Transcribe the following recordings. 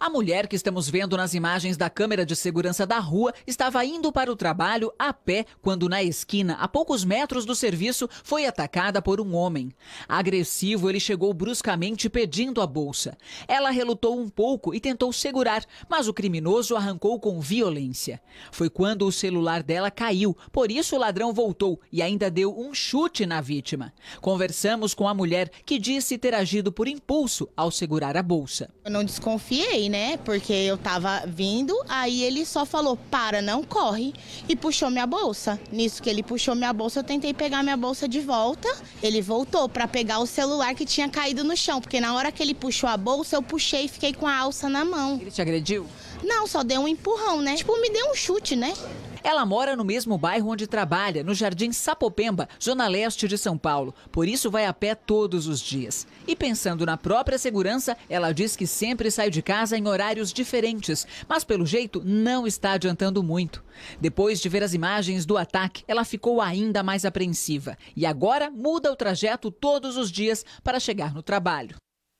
A mulher que estamos vendo nas imagens da câmera de segurança da rua estava indo para o trabalho a pé quando, na esquina, a poucos metros do serviço, foi atacada por um homem. Agressivo, ele chegou bruscamente pedindo a bolsa. Ela relutou um pouco e tentou segurar, mas o criminoso arrancou com violência. Foi quando o celular dela caiu, por isso o ladrão voltou e ainda deu um chute na vítima. Conversamos com a mulher que disse ter agido por impulso ao segurar a bolsa. Eu não desconfiei né? Porque eu tava vindo, aí ele só falou: para, não corre. E puxou minha bolsa. Nisso que ele puxou minha bolsa, eu tentei pegar minha bolsa de volta. Ele voltou para pegar o celular que tinha caído no chão, porque na hora que ele puxou a bolsa, eu puxei e fiquei com a alça na mão. Ele te agrediu? Não, só deu um empurrão, né? Tipo, me deu um chute, né? Ela mora no mesmo bairro onde trabalha, no Jardim Sapopemba, zona leste de São Paulo. Por isso vai a pé todos os dias. E pensando na própria segurança, ela diz que sempre sai de casa em horários diferentes, mas pelo jeito não está adiantando muito. Depois de ver as imagens do ataque, ela ficou ainda mais apreensiva e agora muda o trajeto todos os dias para chegar no trabalho.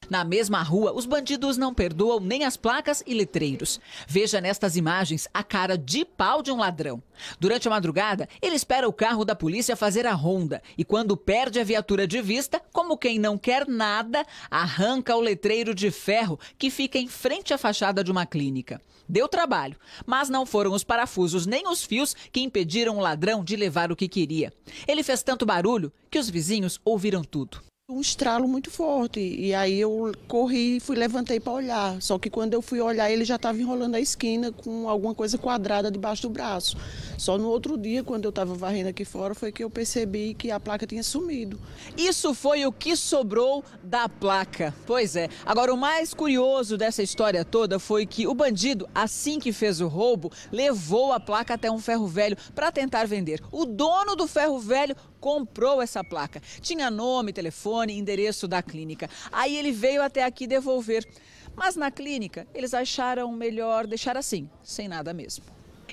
Na mesma rua, os bandidos não perdoam nem as placas e letreiros. Veja nestas imagens a cara de pau de um ladrão. Durante a madrugada, ele espera o carro da polícia fazer a ronda e, quando perde a viatura de vista, como quem não quer nada, arranca o letreiro de ferro que fica em frente à fachada de uma clínica. Deu trabalho, mas não foram os parafusos nem os fios que impediram o ladrão de levar o que queria. Ele fez tanto barulho que os vizinhos ouviram tudo um estralo muito forte. E aí eu corri e fui levantei para olhar. Só que quando eu fui olhar, ele já estava enrolando a esquina com alguma coisa quadrada debaixo do braço. Só no outro dia, quando eu estava varrendo aqui fora, foi que eu percebi que a placa tinha sumido. Isso foi o que sobrou da placa. Pois é. Agora, o mais curioso dessa história toda foi que o bandido, assim que fez o roubo, levou a placa até um ferro velho para tentar vender. O dono do ferro velho comprou essa placa. Tinha nome, telefone telefone e endereço da clínica. Aí ele veio até aqui devolver. Mas na clínica, eles acharam melhor deixar assim, sem nada mesmo.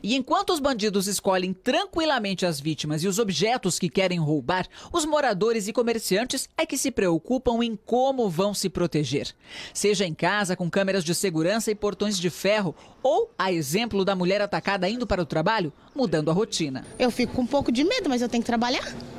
E enquanto os bandidos escolhem tranquilamente as vítimas e os objetos que querem roubar, os moradores e comerciantes é que se preocupam em como vão se proteger. Seja em casa, com câmeras de segurança e portões de ferro, ou, a exemplo da mulher atacada indo para o trabalho, mudando a rotina. Eu fico com um pouco de medo, mas eu tenho que trabalhar.